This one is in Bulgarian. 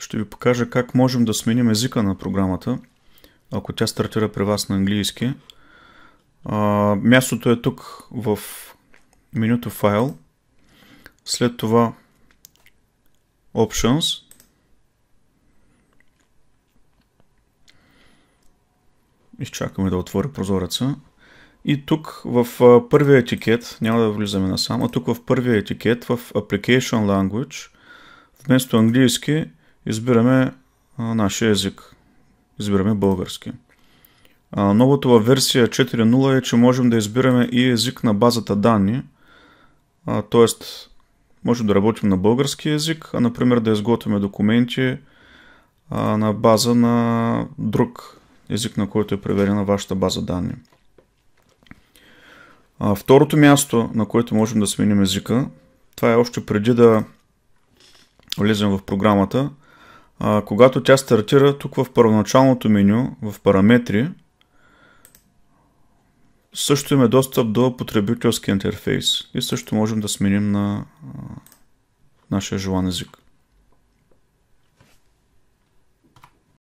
Ще ви покажа как можем да сменим езика на програмата, ако тя стартира при вас на английски. А, мястото е тук в менюто файл, след това Options, изчакаме да отворя прозореца. И тук в първия етикет, няма да влизаме насам, а тук в първия етикет в Application Language, вместо английски избираме а, нашия език. Избираме български. А, новото във версия 4.0 е, че можем да избираме и език на базата данни, т.е. може да работим на български език, а например да изготвяме документи а, на база на друг език, на който е проверена вашата база данни. А, второто място, на което можем да сменим езика, това е още преди да влезем в програмата, а, когато тя стартира тук в първоначалното меню, в параметри, също има достъп до потребителски интерфейс и също можем да сменим на а, нашия желан език.